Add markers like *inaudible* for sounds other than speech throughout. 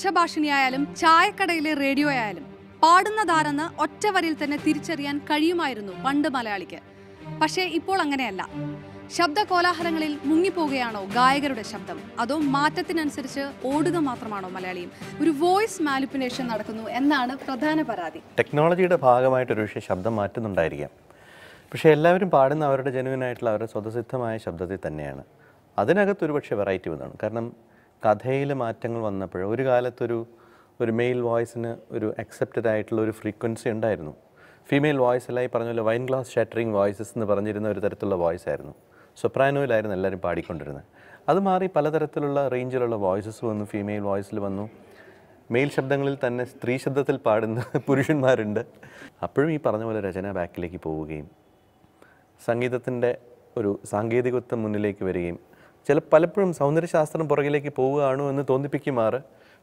പക്ഷഭാഷിണിയായാലും ചായക്കടയിലെ radio ആയാലും പാടുന്നതാരെന്ന് ഒറ്റവരിൽ തന്നെ തിരിച്ചറിയാൻ കഴിയുമായിരുന്നു പണ്ട് മലയാളിക്ക് പക്ഷേ ഇപ്പോൾ അങ്ങനെയല്ല ശബ്ദ കോലാഹലങ്ങളിൽ മുങ്ങിപ്പോവുകയാണോ ഗായകരുടെ ശബ്ദം അതോ മാറ്റത്തിനനുസരിച്ച് ഓടുക മാത്രമാണോ മലയാളിയും ഒരു വോയിസ് മാനിപ്പുലേഷൻ നടക്കുന്നു എന്നാണ് പ്രധാന പരാതി ടെക്നോളജിയുടെ ഭാഗമായിട്ട് ഒരു പക്ഷേ ശബ്ദം മാറ്റുന്നുണ്ടായിരിക്കാം പക്ഷേ എല്ലാവരും പാടുന്ന അവരുടെ ജനുവിനായിട്ടുള്ള അവരുടെ സ്വതസിദ്ധമായ ശബ്ദത്തിൽ തന്നെയാണ് അതിനകത്ത് പക്ഷേ വെറൈറ്റി വന്നതാണ് കാരണം കഥയിൽ മാറ്റങ്ങൾ വന്നപ്പോൾ ഒരു കാലത്തൊരു ഒരു മെയിൽ വോയിസിന് ഒരു അക്സെപ്റ്റഡ് ആയിട്ടുള്ള ഒരു ഫ്രീക്വൻസി ഉണ്ടായിരുന്നു ഫീമെയിൽ വോയിസ് എല്ലാം ഈ പറഞ്ഞ പോലെ വൈൻ ഗ്ലാസ് ഷാറ്ററിങ് വോയിസസ് എന്ന് പറഞ്ഞിരുന്ന ഒരു തരത്തിലുള്ള വോയിസ് ആയിരുന്നു സൊപ്രാനോയിലായിരുന്നു എല്ലാവരും പാടിക്കൊണ്ടിരുന്നത് അത് മാറി പലതരത്തിലുള്ള റേഞ്ചിലുള്ള വോയിസസ് വന്നു ഫീമെയിൽ വോയിസിൽ വന്നു മെയിൽ ശബ്ദങ്ങളിൽ തന്നെ സ്ത്രീ ശബ്ദത്തിൽ പാടുന്ന *laughs* പുരുഷന്മാരുണ്ട് അപ്പോഴും ഈ പറഞ്ഞ പോലെ രചന ബാക്കിലേക്ക് പോവുകയും സംഗീതത്തിൻ്റെ ഒരു സാങ്കേതികത്വം മുന്നിലേക്ക് വരികയും ചില പലപ്പോഴും സൗന്ദര്യശാസ്ത്രം പുറകിലേക്ക് പോവുകയാണോ എന്ന് തോന്നിപ്പിക്കുമാറ്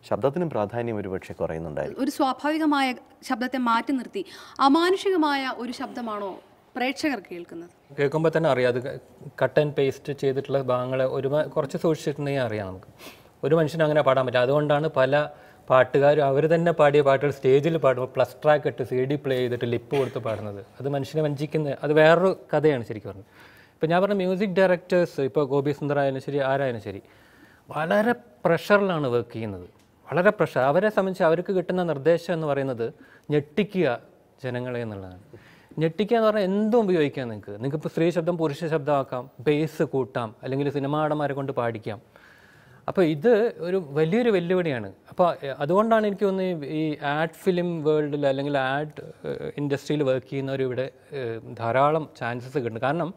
ശബ്ദത്തിനും പ്രാധാന്യം ഒരു പക്ഷേ കുറയുന്നുണ്ടായിരുന്നു ഒരു സ്വാഭാവികമായ ശബ്ദത്തെ മാറ്റി നിർത്തി അമാനുഷികമായ ഒരു ശബ്ദമാണോ പ്രേക്ഷകർ കേൾക്കുന്നത് കേൾക്കുമ്പോൾ തന്നെ അറിയാം അത് കട്ട് ആൻഡ് പേസ്റ്റ് ചെയ്തിട്ടുള്ള ഭാഗങ്ങളെ ഒരു കുറച്ച് സൂക്ഷിച്ചിട്ടുണ്ടെങ്കിൽ അറിയാം നമുക്ക് ഒരു മനുഷ്യനും അങ്ങനെ പാടാൻ പറ്റില്ല അതുകൊണ്ടാണ് പല പാട്ടുകാരും അവർ തന്നെ പാടിയ പാട്ടുകൾ സ്റ്റേജിൽ പാടുമ്പോൾ പ്ലസ് ട്രാക്ക് ഇട്ട് സി ഡി പ്ലേ ചെയ്തിട്ട് ലിപ്പ് കൊടുത്ത് പാടുന്നത് അത് മനുഷ്യനെ വഞ്ചിക്കുന്നത് അത് വേറൊരു കഥയാണ് ശരിക്കും പറഞ്ഞത് ഇപ്പം ഞാൻ പറഞ്ഞ മ്യൂസിക് ഡയറക്ടേഴ്സ് ഇപ്പോൾ ഗോപി സുന്ദർ ആയാലും ശരി ആരായാലും ശരി വളരെ പ്രഷറിലാണ് വർക്ക് ചെയ്യുന്നത് വളരെ പ്രഷർ അവരെ സംബന്ധിച്ച് അവർക്ക് കിട്ടുന്ന നിർദ്ദേശം എന്ന് പറയുന്നത് ഞെട്ടിക്കുക ജനങ്ങളെ എന്നുള്ളതാണ് ഞെട്ടിക്കുക എന്ന് പറഞ്ഞാൽ എന്തും ഉപയോഗിക്കാം നിങ്ങൾക്ക് നിങ്ങൾക്ക് ഇപ്പോൾ സ്ത്രീ ശബ്ദം പുരുഷ ശബ്ദമാക്കാം ബേസ് കൂട്ടാം അല്ലെങ്കിൽ സിനിമാടന്മാരെ കൊണ്ട് പാടിക്കാം അപ്പോൾ ഇത് ഒരു വലിയൊരു വെല്ലുവിളിയാണ് അപ്പോൾ അതുകൊണ്ടാണ് എനിക്ക് തോന്നുന്നത് ഈ ആഡ് ഫിലിം വേൾഡിൽ അല്ലെങ്കിൽ ആഡ് ഇൻഡസ്ട്രിയിൽ വർക്ക് ഇവിടെ ധാരാളം ചാൻസസ് കിട്ടുന്നു കാരണം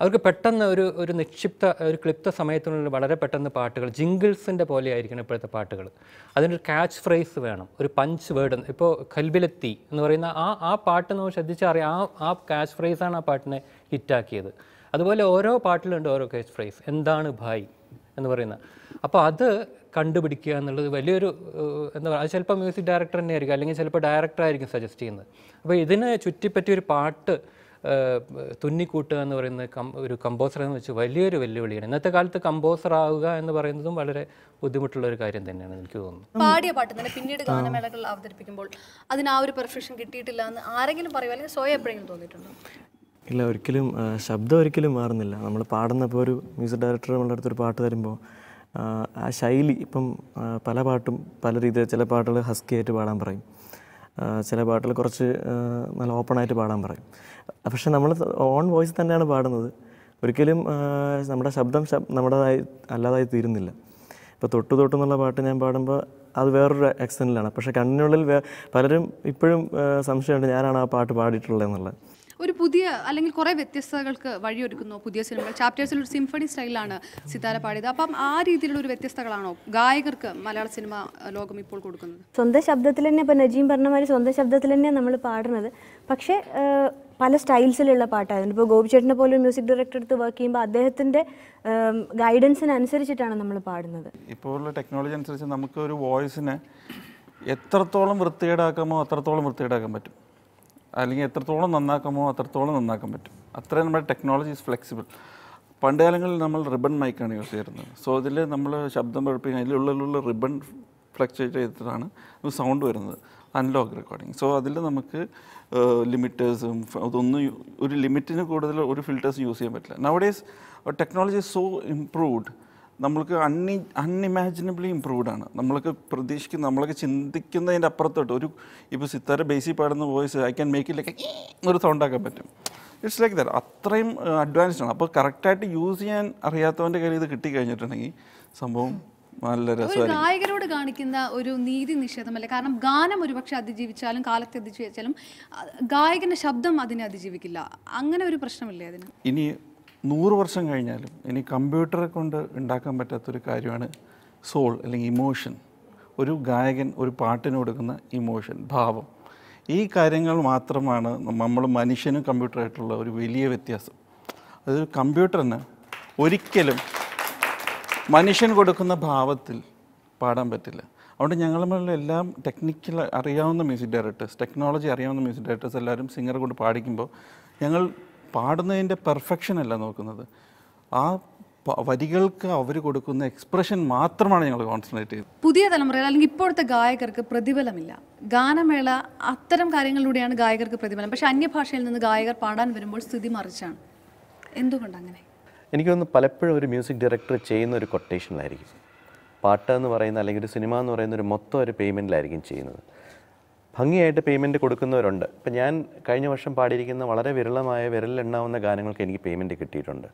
അവർക്ക് പെട്ടെന്ന് ഒരു ഒരു നിക്ഷിപ്ത ഒരു ക്ലിപ്ത സമയത്തിനുള്ളിൽ വളരെ പെട്ടെന്ന് പാട്ടുകൾ ജിംഗിൾസിൻ്റെ പോലെ ആയിരിക്കണം ഇപ്പോഴത്തെ പാട്ടുകൾ അതിനൊരു ക്യാച്ച് ഫ്രേസ് വേണം ഒരു പഞ്ച് വേർഡ് ഇപ്പോൾ കൽബിലെത്തി എന്ന് പറയുന്ന ആ ആ പാട്ട് നമ്മൾ അറിയാം ആ ആ ക്യാച്ച് ഫ്രേസാണ് ആ പാട്ടിനെ ഹിറ്റാക്കിയത് അതുപോലെ ഓരോ പാട്ടിലുണ്ട് ഓരോ ക്യാച്ച് ഫ്രേസ് എന്താണ് ഭായ് എന്ന് പറയുന്ന അപ്പോൾ അത് കണ്ടുപിടിക്കുക എന്നുള്ളത് വലിയൊരു എന്താ പറയുക അത് ചിലപ്പോൾ മ്യൂസിക് ഡയറക്ടർ തന്നെ ആയിരിക്കും അല്ലെങ്കിൽ ചിലപ്പോൾ ഡയറക്ടറായിരിക്കും സജസ്റ്റ് ചെയ്യുന്നത് അപ്പോൾ ഇതിനെ ചുറ്റിപ്പറ്റിയൊരു പാട്ട് തുന്നിക്കൂട്ട് എന്ന് പറയുന്ന കം ഒരു കമ്പോസർ എന്ന് വെച്ച് വലിയൊരു വെല്ലുവിളിയാണ് ഇന്നത്തെ കാലത്ത് കമ്പോസർ ആവുക എന്ന് പറയുന്നതും വളരെ ബുദ്ധിമുട്ടുള്ള ഒരു കാര്യം തന്നെയാണ് എനിക്ക് തോന്നുന്നത് പാടിയ പാട്ട് തന്നെ പിന്നീട് ഗാനമേളകൾ അവതരിപ്പിക്കുമ്പോൾ അതിന് ആ ഒരു പെർഫെക്ഷൻ കിട്ടിയിട്ടില്ല എന്ന് ആരെങ്കിലും പറയുക അല്ലെങ്കിൽ സ്വയം എപ്പോഴെങ്കിലും തോന്നിയിട്ടുണ്ടോ ഇല്ല ഒരിക്കലും ശബ്ദം ഒരിക്കലും മാറുന്നില്ല നമ്മൾ പാടുന്നപ്പോൾ ഒരു മ്യൂസിക് ഡയറക്ടർ നമ്മളുടെ അടുത്തൊരു പാട്ട് തരുമ്പോൾ ആ ശൈലി ഇപ്പം പല പാട്ടും പല രീതിയിൽ ചില പാട്ടുകൾ ഹസ്കി ആയിട്ട് പാടാൻ പറയും ചില പാട്ടുകൾ കുറച്ച് നല്ല ഓപ്പണായിട്ട് പാടാൻ പറയും പക്ഷെ നമ്മൾ ഓൺ വോയിസ് തന്നെയാണ് പാടുന്നത് ഒരിക്കലും നമ്മുടെ ശബ്ദം നമ്മുടേതായി അല്ലാതായി തീരുന്നില്ല ഇപ്പോൾ തൊട്ടു തൊട്ടെന്നുള്ള പാട്ട് ഞാൻ പാടുമ്പോൾ അത് വേറൊരു എക്സ്റ്റൻറ്റിലാണ് പക്ഷേ കണ്ണിനുള്ളിൽ പലരും ഇപ്പോഴും സംശയമുണ്ട് ഞാനാണ് ആ പാട്ട് പാടിയിട്ടുള്ളത് എന്നുള്ളത് ഒരു പുതിയ അല്ലെങ്കിൽ കുറേ വ്യത്യസ്തകൾക്ക് വഴിയൊരുക്കുന്നു പുതിയ സിനിമകൾ ചാപ്റ്റേഴ്സിൽ ഒരു സിംഫണി സ്റ്റൈലാണ് സിതാര പാടിയത് അപ്പം ആ രീതിയിലുള്ള ഒരു വ്യത്യസ്തകളാണോ ഗായകർക്ക് മലയാള സിനിമ ലോകം ഇപ്പോൾ കൊടുക്കുന്നത് സ്വന്തം ശബ്ദത്തിൽ തന്നെ ഇപ്പം നജീം പറഞ്ഞ മാതിരി സ്വന്തം ശബ്ദത്തിൽ തന്നെ നമ്മൾ പാടുന്നത് പക്ഷേ പല സ്റ്റൈൽസിലുള്ള പാട്ടായിരുന്നു ഇപ്പോൾ ഗോപിചേട്ടനെ പോലെ മ്യൂസിക് ഡയറക്ടർ അടുത്ത് വർക്ക് ചെയ്യുമ്പോൾ അദ്ദേഹത്തിൻ്റെ ഗൈഡൻസിനനുസരിച്ചിട്ടാണ് നമ്മൾ പാടുന്നത് ഇപ്പോൾ ഉള്ള ടെക്നോളജി അനുസരിച്ച് നമുക്ക് ഒരു വോയിസിനെ എത്രത്തോളം വൃത്തികേടാക്കാമോ അത്രത്തോളം വൃത്തികേടാക്കാൻ പറ്റും അല്ലെങ്കിൽ എത്രത്തോളം നന്നാക്കാമോ അത്രത്തോളം നന്നാക്കാൻ പറ്റും അത്രയും നമ്മുടെ ടെക്നോളജി ഈസ് ഫ്ലെക്സിബിൾ പണ്ട് കാലങ്ങളിൽ നമ്മൾ റിബൺ മൈക്കാണ് യൂസ് ചെയ്തിരുന്നത് സോ അതിൽ നമ്മൾ ശബ്ദം പഠിപ്പിക്കുന്ന അതിലുള്ളിലുള്ള റിബൺ ഫ്ലക്ച്വേറ്റ് ചെയ്തിട്ടാണ് സൗണ്ട് വരുന്നത് അൺലോക്ക് റെക്കോർഡിങ് സോ അതിൽ നമുക്ക് ലിമിറ്റേഴ്സും അതൊന്നും ഒരു ലിമിറ്റിന് കൂടുതൽ ഒരു ഫിൽറ്റേഴ്സ് യൂസ് ചെയ്യാൻ പറ്റില്ല നവഡേസ് ടെക്നോളജി സോ ഇംപ്രൂവ്ഡ് നമ്മൾക്ക് അണ്ണി അൺഇമാജിനബിളി ഇമ്പ്രൂവ്ഡ് ആണ് നമ്മൾക്ക് പ്രതീക്ഷിക്കുന്ന നമ്മളൊക്കെ ചിന്തിക്കുന്നതിൻ്റെ അപ്പുറത്തോട്ട് ഒരു ഇപ്പോൾ സിത്താര ബേസി പാടുന്ന voice I can make like ഒരു സൗണ്ടാക്കാൻ ആക്കാൻ പറ്റും ഇറ്റ്സ് ലൈക്ക് ദാറ്റ് അത്രയും അഡ്വാൻസ്ഡ് ആണ് അപ്പോൾ കറക്റ്റായിട്ട് യൂസ് ചെയ്യാൻ അറിയാത്തവൻ്റെ കയ്യിൽ ഇത് കിട്ടിക്കഴിഞ്ഞിട്ടുണ്ടെങ്കിൽ സംഭവം നല്ല രസമായിരിക്കും ഗായകരോട് കാണിക്കുന്ന ഒരു നീതി നിഷേധമല്ല കാരണം ഗാനം ഒരുപക്ഷെ അതിജീവിച്ചാലും കാലത്തെ അതിജീവിച്ചാലും ഗായകന്റെ ശബ്ദം അതിനെ അതിജീവിക്കില്ല അങ്ങനെ ഒരു പ്രശ്നമില്ലേ അതിന് ഇനി നൂറ് വർഷം കഴിഞ്ഞാലും ഇനി കമ്പ്യൂട്ടറെ കൊണ്ട് ഉണ്ടാക്കാൻ പറ്റാത്തൊരു കാര്യമാണ് സോൾ അല്ലെങ്കിൽ ഇമോഷൻ ഒരു ഗായകൻ ഒരു പാട്ടിന് കൊടുക്കുന്ന ഇമോഷൻ ഭാവം ഈ കാര്യങ്ങൾ മാത്രമാണ് നമ്മൾ മനുഷ്യനും കമ്പ്യൂട്ടറായിട്ടുള്ള ഒരു വലിയ വ്യത്യാസം അതൊരു കമ്പ്യൂട്ടറിന് ഒരിക്കലും മനുഷ്യൻ കൊടുക്കുന്ന ഭാവത്തിൽ പാടാൻ പറ്റില്ല അതുകൊണ്ട് ഞങ്ങൾ എല്ലാം ടെക്നിക്കൽ അറിയാവുന്ന മ്യൂസിക് ഡയറക്ടേഴ്സ് ടെക്നോളജി അറിയാവുന്ന മ്യൂസിക് ഡയറക്ടേഴ്സ് എല്ലാവരും സിംഗറെ കൊണ്ട് പാടിക്കുമ്പോൾ ഞങ്ങൾ പാടുന്നതിൻ്റെ പെർഫെക്ഷൻ അല്ല നോക്കുന്നത് ആ വരികൾക്ക് അവർ കൊടുക്കുന്ന എക്സ്പ്രഷൻ മാത്രമാണ് ഞങ്ങൾ കോൺസെൻട്രേറ്റ് ചെയ്തത് പുതിയ തലമുറയിൽ അല്ലെങ്കിൽ ഇപ്പോഴത്തെ ഗായകർക്ക് പ്രതിഫലമില്ല ഗാനമേള അത്തരം കാര്യങ്ങളിലൂടെയാണ് ഗായകർക്ക് പ്രതിഫലം പക്ഷേ അന്യഭാഷയിൽ നിന്ന് ഗായകർ പാടാൻ വരുമ്പോൾ സ്ഥിതി മറിച്ചാണ് എന്തുകൊണ്ട് അങ്ങനെ എനിക്ക് തോന്നുന്നു പലപ്പോഴും ഒരു മ്യൂസിക് ഡയറക്ടർ ചെയ്യുന്ന ഒരു കൊട്ടേഷനിലായിരിക്കും പാട്ട് എന്ന് പറയുന്ന അല്ലെങ്കിൽ ഒരു സിനിമ എന്ന് പറയുന്ന ഒരു മൊത്തം ഒരു പേയ്മെൻറ്റിലായിരിക്കും ചെയ്യുന്നത് ഭംഗിയായിട്ട് പേയ്മെൻറ്റ് കൊടുക്കുന്നവരുണ്ട് ഇപ്പം ഞാൻ കഴിഞ്ഞ വർഷം പാടിയിരിക്കുന്ന വളരെ വിരളമായ വിരലിലെണ്ണാവുന്ന ഗാനങ്ങൾക്ക് എനിക്ക് പേയ്മെൻറ്റ് കിട്ടിയിട്ടുണ്ട്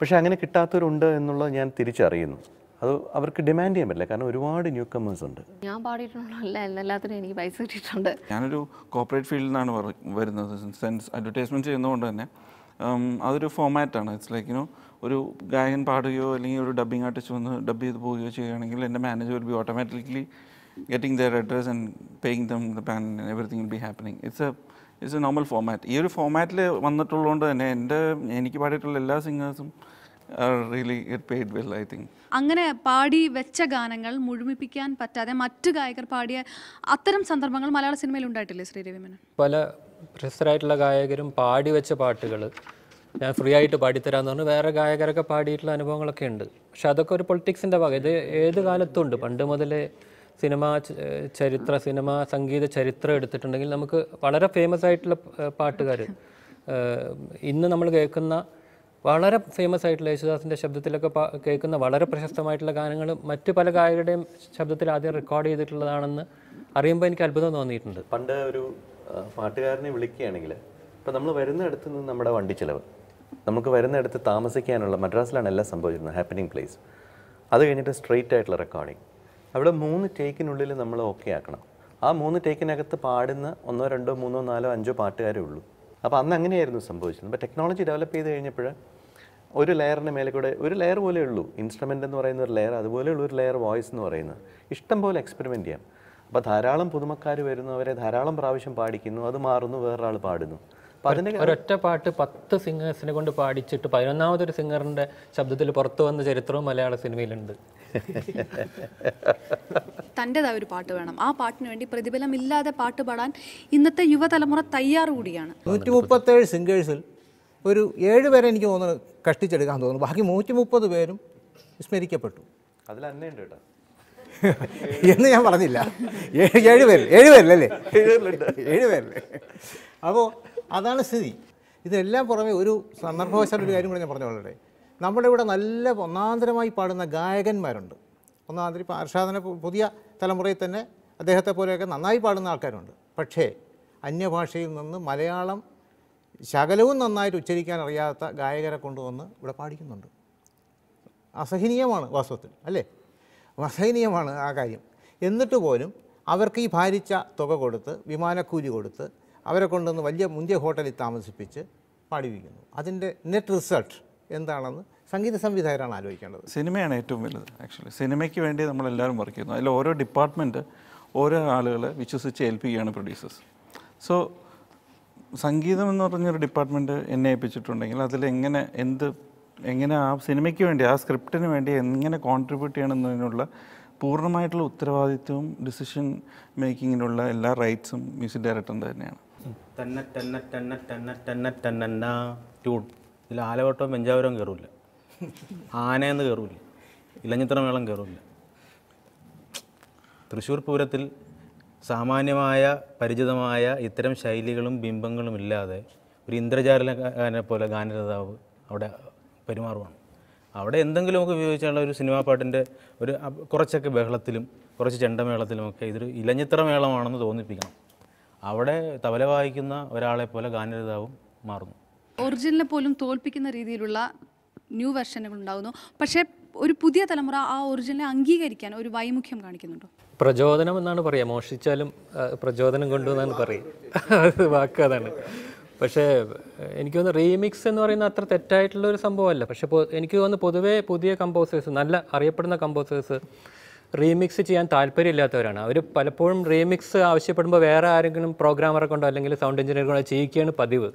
പക്ഷേ അങ്ങനെ കിട്ടാത്തവരുണ്ട് എന്നുള്ളത് ഞാൻ തിരിച്ചറിയുന്നു അത് അവർക്ക് ഡിമാൻഡ് ചെയ്യാൻ പറ്റില്ല കാരണം ഒരുപാട് ന്യൂ കമേഴ്സ് ഉണ്ട് ഞാൻ പാടിയിട്ടുള്ള എല്ലാത്തിനും എനിക്ക് പൈസ കിട്ടിയിട്ടുണ്ട് ഞാനൊരു കോപ്പറേറ്റ് ഫീൽഡിൽ നിന്നാണ് വരുന്നത് സെൻസ് അഡ്വർടൈസ്മെൻറ്റ് ചെയ്യുന്നതുകൊണ്ട് തന്നെ അതൊരു ഫോമാറ്റാണ് ഇറ്റ്സ് ലൈക്ക് യുനോ ഒരു ഗായകൻ പാടുകയോ അല്ലെങ്കിൽ ഒരു ഡബ്ബിംഗ് ആർട്ടിസ്റ്റ് വന്ന് ഡബ്ബ് ചെയ്ത് പോവുകയോ ചെയ്യുകയാണെങ്കിൽ എൻ്റെ manager be automatically getting their address and paying them the ban and everything will be happening. It's a it's a normal format ഈ ഒരു ഫോമാറ്റിൽ വന്നിട്ടുള്ളതുകൊണ്ട് തന്നെ എൻ്റെ എനിക്ക് പാടിയിട്ടുള്ള എല്ലാ സിംഗേഴ്സും really paid well I think അങ്ങനെ പാടി വെച്ച ഗാനങ്ങൾ മുഴുമിപ്പിക്കാൻ പറ്റാതെ മറ്റു ഗായകർ പാടിയ അത്തരം സന്ദർഭങ്ങൾ മലയാള സിനിമയിൽ ഉണ്ടായിട്ടില്ലേ ശ്രീരവിമേനൻ പല പ്രശസ്തരായിട്ടുള്ള ഗായകരും പാടി വെച്ച പാട്ടുകൾ ഞാൻ ഫ്രീ ആയിട്ട് പാടിത്തരാന്ന് പറഞ്ഞു വേറെ ഗായകരൊക്കെ പാടിയിട്ടുള്ള അനുഭവങ്ങളൊക്കെ ഉണ്ട് പക്ഷെ അതൊക്കെ ഒരു പൊളിറ്റിക്സിൻ്റെ ഭാഗം ഇത് ഏത് കാലത്തും ഉണ്ട് പണ്ട് മുതലേ സിനിമ ചരിത്ര സിനിമ സംഗീത ചരിത്രം എടുത്തിട്ടുണ്ടെങ്കിൽ നമുക്ക് വളരെ ഫേമസ് ആയിട്ടുള്ള പാട്ടുകാർ ഇന്ന് നമ്മൾ കേൾക്കുന്ന വളരെ ഫേമസ് ആയിട്ടുള്ള യേശുദാസിൻ്റെ ശബ്ദത്തിലൊക്കെ കേൾക്കുന്ന വളരെ പ്രശസ്തമായിട്ടുള്ള ഗാനങ്ങൾ മറ്റു പല ഗായകരുടെയും ശബ്ദത്തിൽ ആദ്യം റെക്കോർഡ് ചെയ്തിട്ടുള്ളതാണെന്ന് അറിയുമ്പോൾ എനിക്ക് അത്ഭുതം തോന്നിയിട്ടുണ്ട് പണ്ട് ഒരു പാട്ടുകാരനെ വിളിക്കുകയാണെങ്കിൽ ഇപ്പം നമ്മൾ വരുന്നിടത്ത് നിന്ന് നമ്മുടെ വണ്ടി ചിലവ് നമുക്ക് വരുന്നിടത്ത് താമസിക്കാനുള്ള മദ്രാസിലാണ് എല്ലാം സംഭവിച്ചിരുന്നത് ഹാപ്പനിങ് പ്ലേസ് അത് കഴിഞ്ഞിട്ട് സ്ട്രെയിറ്റ് ആയിട്ടുള്ള റെക്കോർഡിങ് അവിടെ മൂന്ന് ടേക്കിനുള്ളിൽ നമ്മൾ ഓക്കെ ആക്കണം ആ മൂന്ന് ടേക്കിനകത്ത് പാടുന്ന ഒന്നോ രണ്ടോ മൂന്നോ നാലോ അഞ്ചോ പാട്ടുകാരേ ഉള്ളൂ അപ്പോൾ അന്ന് അങ്ങനെയായിരുന്നു സംഭവിച്ചത് അപ്പോൾ ടെക്നോളജി ഡെവലപ്പ് ചെയ്ത് കഴിഞ്ഞപ്പോൾ ഒരു ലെയറിൻ്റെ മേലെ കൂടെ ഒരു ലെയർ പോലെ ഉള്ളൂ ഇൻസ്ട്രുമെൻ്റ് എന്ന് പറയുന്ന ഒരു ലെയർ അതുപോലെയുള്ള ഒരു ലെയർ വോയിസ് എന്ന് പറയുന്നത് ഇഷ്ടം പോലെ എക്സ്പെരിമെൻ്റ് ചെയ്യാം അപ്പോൾ ധാരാളം പുതുമക്കാർ വരുന്നു അവരെ ധാരാളം പ്രാവശ്യം പാടിക്കുന്നു അത് മാറുന്നു വേറൊരാൾ പാടുന്നു ഒരൊറ്റ പാട്ട് പത്ത് സിംഗേഴ്സിനെ കൊണ്ട് പാടിച്ചിട്ട് പതിനൊന്നാമതൊരു സിംഗറിന്റെ ശബ്ദത്തിൽ പുറത്തു വന്ന ചരിത്രവും മലയാള സിനിമയിലുണ്ട് തൻ്റെതായ ഒരു പാട്ട് വേണം ആ പാട്ടിന് വേണ്ടി പ്രതിഫലം ഇല്ലാതെ പാട്ട് പാടാൻ ഇന്നത്തെ യുവതലമുറ തയ്യാറുകൂടിയാണ് കൂടിയാണ് നൂറ്റി മുപ്പത്തേഴ് സിംഗേഴ്സിൽ ഒരു ഏഴ് പേരെ എനിക്ക് തോന്നുന്നു കഷ്ടിച്ചെടുക്കാൻ തോന്നുന്നു ബാക്കി നൂറ്റി മുപ്പത് പേരും വിസ്മരിക്കപ്പെട്ടു അതിൽ അന്നയുണ്ട് കേട്ടോ *laughs* എന്ന് ഞാൻ പറഞ്ഞില്ല ഏഴ് പേര് ഏഴ് ഏഴ് അപ്പോൾ അതാണ് സ്ഥിതി ഇതെല്ലാം പുറമെ ഒരു സന്ദർഭവശാല ഒരു കാര്യം കൂടെ ഞാൻ പറഞ്ഞോളട്ടെ നമ്മുടെ ഇവിടെ നല്ല ഒന്നാന്തരമായി പാടുന്ന ഗായകന്മാരുണ്ട് ഒന്നാന്തരം ഇപ്പോൾ അർഷാദനെ പുതിയ തലമുറയിൽ തന്നെ അദ്ദേഹത്തെ പോലെയൊക്കെ നന്നായി പാടുന്ന ആൾക്കാരുണ്ട് പക്ഷേ അന്യഭാഷയിൽ നിന്ന് മലയാളം ശകലവും നന്നായിട്ട് ഉച്ചരിക്കാൻ അറിയാത്ത ഗായകരെ കൊണ്ടുവന്ന് ഇവിടെ പാടിക്കുന്നുണ്ട് അസഹനീയമാണ് വാസ്തവത്തിൽ അല്ലേ അസഹനീയമാണ് ആ കാര്യം എന്നിട്ട് പോലും അവർക്ക് ഈ ഭാരിച്ച തുക കൊടുത്ത് വിമാനക്കൂലി കൊടുത്ത് അവരെ കൊണ്ടുവന്ന് വലിയ മുന്തിയ ഹോട്ടലിൽ താമസിപ്പിച്ച് പാടിപ്പിക്കുന്നു അതിൻ്റെ നെറ്റ് റിസൾട്ട് എന്താണെന്ന് സംഗീത സംവിധായകരാണ് ആലോചിക്കേണ്ടത് സിനിമയാണ് ഏറ്റവും വലുത് ആക്ച്വലി സിനിമയ്ക്ക് വേണ്ടി നമ്മളെല്ലാവരും വർക്ക് ചെയ്യുന്നു അതിൽ ഓരോ ഡിപ്പാർട്ട്മെൻറ്റ് ഓരോ ആളുകളെ വിശ്വസിച്ച് ഏൽപ്പിക്കുകയാണ് പ്രൊഡ്യൂസേഴ്സ് സോ സംഗീതം എന്ന് പറഞ്ഞൊരു ഡിപ്പാർട്ട്മെൻറ്റ് എന്നെ ഏൽപ്പിച്ചിട്ടുണ്ടെങ്കിൽ അതിൽ എങ്ങനെ എന്ത് എങ്ങനെ ആ സിനിമയ്ക്ക് വേണ്ടി ആ സ്ക്രിപ്റ്റിന് വേണ്ടി എങ്ങനെ കോൺട്രിബ്യൂട്ട് ചെയ്യണമെന്നതിനുള്ള പൂർണ്ണമായിട്ടുള്ള ഉത്തരവാദിത്വവും ഡിസിഷൻ മേക്കിങ്ങിനുള്ള എല്ലാ റൈറ്റ്സും മ്യൂസിക് ഡയറക്ടറിൻ്റെ തന്നെയാണ് തന്നെ തന്നെ തന്നെ തന്നെ തന്നെ തന്നെ ട്യൂൺ ഇതിൽ ആലവട്ടവും പെഞ്ചാവരവും കയറൂല ആനയെന്ന് കയറൂല ഇലഞ്ഞിത്ര മേളം കയറൂല തൃശ്ശൂർ പൂരത്തിൽ സാമാന്യമായ പരിചിതമായ ഇത്തരം ശൈലികളും ബിംബങ്ങളും ഇല്ലാതെ ഒരു ഇന്ദ്രജാലനെ പോലെ ഗാനരതാവ് അവിടെ പെരുമാറുവാണ് അവിടെ എന്തെങ്കിലും ഒക്കെ ഉപയോഗിച്ചുള്ള ഒരു സിനിമാ പാട്ടിൻ്റെ ഒരു കുറച്ചൊക്കെ ബഹളത്തിലും കുറച്ച് ചെണ്ടമേളത്തിലുമൊക്കെ ഇതൊരു ഇലഞ്ഞിത്ര മേളമാണെന്ന് തോന്നിപ്പിക്കണം അവിടെ തബല വായിക്കുന്ന ഒരാളെ പോലെ ഗാനരതാവും മാറുന്നു ഒറിജിനലിനെ പോലും തോൽപ്പിക്കുന്ന രീതിയിലുള്ള ന്യൂ വെർഷനുകൾ ഉണ്ടാകുന്നു പക്ഷേ ഒരു പുതിയ തലമുറ ആ ഒറിജിനലെ അംഗീകരിക്കാൻ ഒരു വൈമുഖ്യം കാണിക്കുന്നുണ്ടോ പ്രചോദനം എന്നാണ് പറയുക മോഷിച്ചാലും പ്രചോദനം കൊണ്ടുവന്നാണ് പറയുക വാക്ക് അതാണ് പക്ഷേ എനിക്ക് തോന്നുന്നു റീമിക്സ് എന്ന് പറയുന്ന അത്ര തെറ്റായിട്ടുള്ള ഒരു സംഭവമല്ല പക്ഷേ എനിക്ക് തോന്നുന്നു പൊതുവേ പുതിയ കമ്പോസേഴ്സ് നല്ല അറിയപ്പെടുന്ന കമ്പോസേഴ്സ് റീമിക്സ് ചെയ്യാൻ താല്പര്യമില്ലാത്തവരാണ് അവർ പലപ്പോഴും റീമിക്സ് ആവശ്യപ്പെടുമ്പോൾ വേറെ ആരെങ്കിലും പ്രോഗ്രാമറെ കൊണ്ടോ അല്ലെങ്കിൽ സൗണ്ട് എഞ്ചിനീയർ കൊണ്ടോ ചെയ്യിക്കുകയാണ് പതിവ്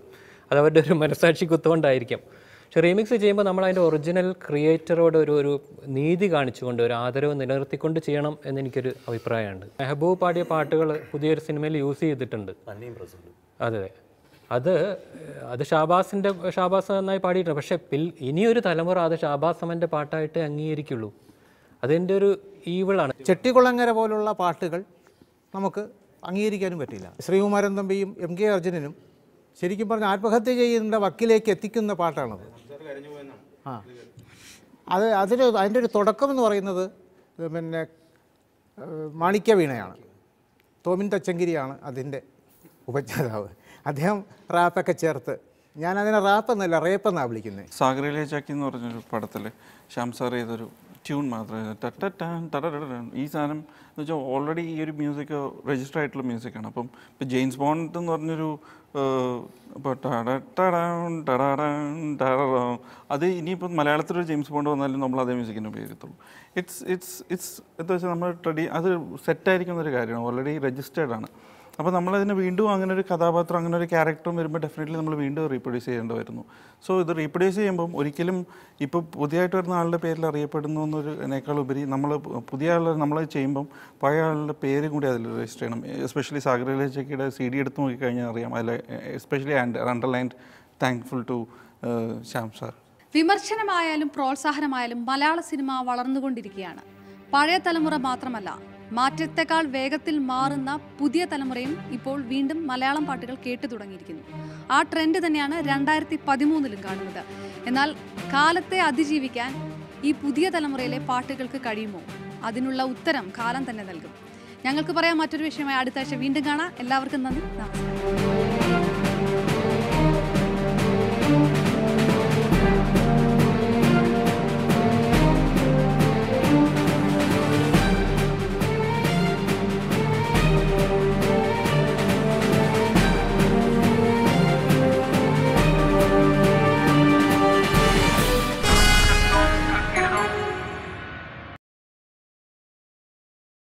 അത് അവരുടെ ഒരു മനസാക്ഷി കുത്തുകൊണ്ടായിരിക്കും പക്ഷെ റീമിക്സ് ചെയ്യുമ്പോൾ നമ്മൾ അതിൻ്റെ ഒറിജിനൽ ക്രിയേറ്ററോട് ഒരു ഒരു നീതി കാണിച്ചുകൊണ്ട് ഒരു ആദരവ് നിലനിർത്തിക്കൊണ്ട് ചെയ്യണം എന്നെനിക്കൊരു അഭിപ്രായമുണ്ട് മെഹബൂബ് പാടിയ പാട്ടുകൾ പുതിയൊരു സിനിമയിൽ യൂസ് ചെയ്തിട്ടുണ്ട് അതെ അത് അത് ഷാബാസിൻ്റെ ഷാബാസ് നന്നായി പാടിയിട്ടുണ്ട് പക്ഷേ പിൽ ഇനിയൊരു തലമുറ അത് ഷാബാസ് അമ്മൻ്റെ പാട്ടായിട്ട് അംഗീകരിക്കുള്ളൂ അതിൻ്റെ ഒരു ഈവിളാണ് ചെട്ടികുളങ്ങര പോലുള്ള പാട്ടുകൾ നമുക്ക് അംഗീകരിക്കാനും പറ്റില്ല ശ്രീകുമാരൻ തമ്പിയും എം കെ അർജുനനും ശരിക്കും പറഞ്ഞാൽ ആത്മഹത്യ ചെയ്യുന്ന വക്കിലേക്ക് എത്തിക്കുന്ന പാട്ടാണത് ആ അത് അതിന് അതിൻ്റെ ഒരു തുടക്കം എന്ന് പറയുന്നത് പിന്നെ മാണിക്യ വീണയാണ് തോമിൻ തച്ചങ്കിരിയാണ് അതിൻ്റെ ഉപജ്ഞാതാവ് അദ്ദേഹം റാപ്പൊക്കെ ചേർത്ത് ഞാൻ അതിനെ റാപ്പെന്നല്ല റേപ്പെന്നാണ് വിളിക്കുന്നത് സാഗരയിലെ ചാക്കി എന്ന് പറഞ്ഞൊരു പടത്തിൽ ശ്യാം സാർ ചെയ്തൊരു ട്യൂൺ മാത്രമേ ടട്ടൻ ടടൻ ഈ സാധനം എന്ന് വെച്ചാൽ ഓൾറെഡി ഈ ഒരു മ്യൂസിക് രജിസ്റ്റർ ആയിട്ടുള്ള മ്യൂസിക്കാണ് അപ്പം ഇപ്പം ജെയിംസ് ബോണ്ട് എന്ന് പറഞ്ഞൊരു ഇപ്പോൾ ടട ടടാൻ ടടാൻ ടടാം അത് ഇനിയിപ്പോൾ മലയാളത്തിലൊരു ജെയിംസ് ബോണ്ട് വന്നാലും നമ്മൾ അതേ മ്യൂസിക്കിനെ ഉപയോഗിക്കത്തുള്ളൂ ഇറ്റ്സ് ഇറ്റ്സ് ഇറ്റ്സ് എന്താ വെച്ചാൽ നമ്മൾ ട്രഡി അത് സെറ്റായിരിക്കുന്ന ഒരു കാര്യമാണ് ഓൾറെഡി രജിസ്റ്റേർഡ് ആണ് അപ്പോൾ നമ്മളതിന് വീണ്ടും അങ്ങനെ ഒരു കഥാപാത്രം അങ്ങനെ ഒരു ക്യാരക്ടറും വരുമ്പോൾ ഡെഫിനറ്റ്ലി നമ്മൾ വീണ്ടും റീപ്രൊഡ്യൂസ് ചെയ്യേണ്ടി വരുന്നു സോ ഇത് റീപ്രൊഡ്യൂസ് ചെയ്യുമ്പം ഒരിക്കലും ഇപ്പോൾ പുതിയതായിട്ട് വരുന്ന ആളുടെ പേരിൽ അറിയപ്പെടുന്നു എന്നൊരു ഉപരി നമ്മൾ പുതിയ ആളുടെ നമ്മൾ ചെയ്യുമ്പം പഴയ ആളുടെ പേര് കൂടി അതിൽ രജിസ്റ്റർ ചെയ്യണം എസ്പെഷ്യലി സാഗരലേച്ചയ്ക്കയുടെ സി ഡി എടുത്ത് നോക്കിക്കഴിഞ്ഞാൽ അറിയാം അതിൽ especially and underlined thankful to Shyam sir വിമർശനമായാലും പ്രോത്സാഹനമായാലും മലയാള സിനിമ വളർന്നുകൊണ്ടിരിക്കുകയാണ് പഴയ തലമുറ മാത്രമല്ല മാറ്റത്തെക്കാൾ വേഗത്തിൽ മാറുന്ന പുതിയ തലമുറയും ഇപ്പോൾ വീണ്ടും മലയാളം പാട്ടുകൾ കേട്ടു തുടങ്ങിയിരിക്കുന്നു ആ ട്രെൻഡ് തന്നെയാണ് രണ്ടായിരത്തി പതിമൂന്നിലും കാണുന്നത് എന്നാൽ കാലത്തെ അതിജീവിക്കാൻ ഈ പുതിയ തലമുറയിലെ പാട്ടുകൾക്ക് കഴിയുമോ അതിനുള്ള ഉത്തരം കാലം തന്നെ നൽകും ഞങ്ങൾക്ക് പറയാൻ മറ്റൊരു വിഷയമായി അടുത്ത ആഴ്ച വീണ്ടും കാണാം എല്ലാവർക്കും നന്ദി നമസ്കാരം